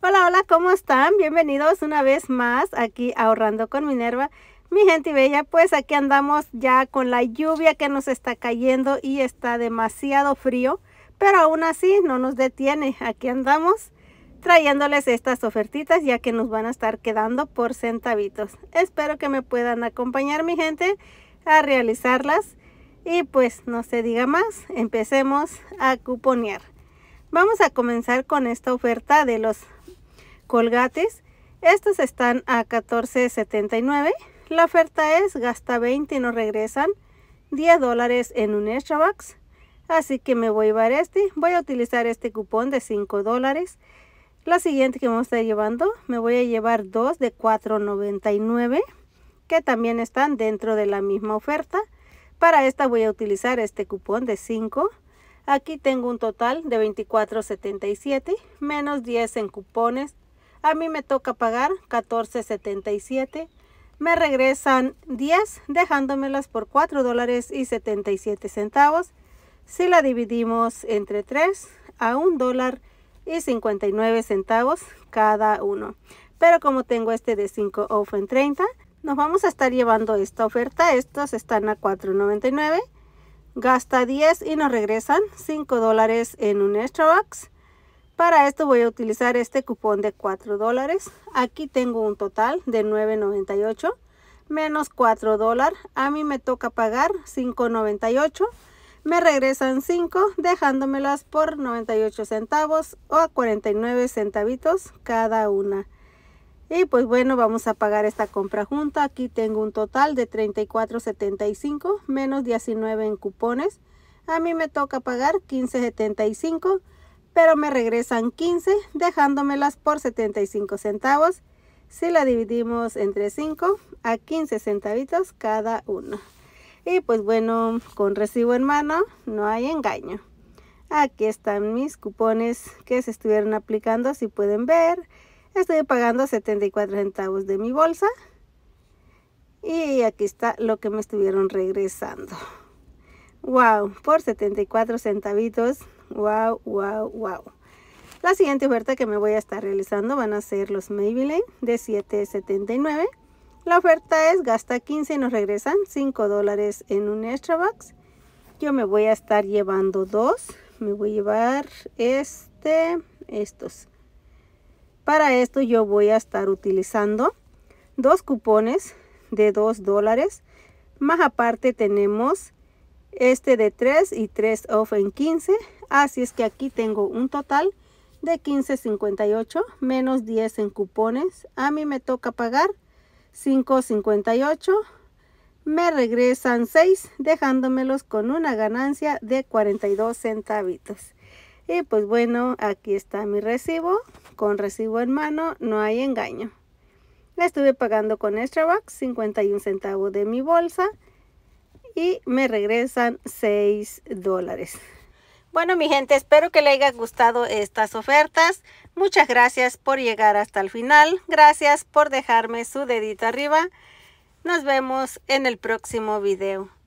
Hola, hola, ¿cómo están? Bienvenidos una vez más aquí Ahorrando con Minerva. Mi gente bella, pues aquí andamos ya con la lluvia que nos está cayendo y está demasiado frío, pero aún así no nos detiene. Aquí andamos trayéndoles estas ofertitas ya que nos van a estar quedando por centavitos. Espero que me puedan acompañar mi gente a realizarlas y pues no se diga más, empecemos a cuponear. Vamos a comenzar con esta oferta de los colgates. Estos están a $14.79. La oferta es gasta 20 y nos regresan 10 dólares en un extra box. Así que me voy a llevar este. Voy a utilizar este cupón de 5 dólares. La siguiente que me estar llevando, me voy a llevar dos de 4.99 que también están dentro de la misma oferta. Para esta voy a utilizar este cupón de 5. Aquí tengo un total de 24.77 menos 10 en cupones a mí me toca pagar 14.77. Me regresan 10 dejándomelas por $4.77. dólares centavos. Si la dividimos entre 3 a 1 dólar y 59 centavos cada uno. Pero como tengo este de 5 off en 30, nos vamos a estar llevando esta oferta. Estos están a 4.99. Gasta 10 y nos regresan 5 dólares en un extra box. Para esto voy a utilizar este cupón de 4 dólares. Aquí tengo un total de 9.98 menos 4 dólares. A mí me toca pagar 5.98. Me regresan 5 dejándomelas por 98 centavos o 49 centavitos cada una. Y pues bueno, vamos a pagar esta compra junta. Aquí tengo un total de 34.75 menos 19 en cupones. A mí me toca pagar 15.75 pero me regresan 15 dejándomelas por 75 centavos. Si la dividimos entre 5 a 15 centavitos cada uno. Y pues bueno, con recibo en mano no hay engaño. Aquí están mis cupones que se estuvieron aplicando, si pueden ver. Estoy pagando 74 centavos de mi bolsa. Y aquí está lo que me estuvieron regresando. ¡Wow! Por 74 centavitos Wow, wow, wow. La siguiente oferta que me voy a estar realizando van a ser los Maybelline de $7.79. La oferta es gasta 15 y nos regresan 5 dólares en un extra box. Yo me voy a estar llevando dos. Me voy a llevar este, estos. Para esto yo voy a estar utilizando dos cupones de 2 dólares. Más aparte tenemos este de 3 y 3 off en 15 así es que aquí tengo un total de 15.58 menos 10 en cupones a mí me toca pagar 5.58 me regresan 6 dejándomelos con una ganancia de 42 centavitos y pues bueno aquí está mi recibo con recibo en mano no hay engaño estuve pagando con Starbucks 51 centavos de mi bolsa y me regresan 6 dólares. Bueno, mi gente, espero que les haya gustado estas ofertas. Muchas gracias por llegar hasta el final. Gracias por dejarme su dedito arriba. Nos vemos en el próximo video.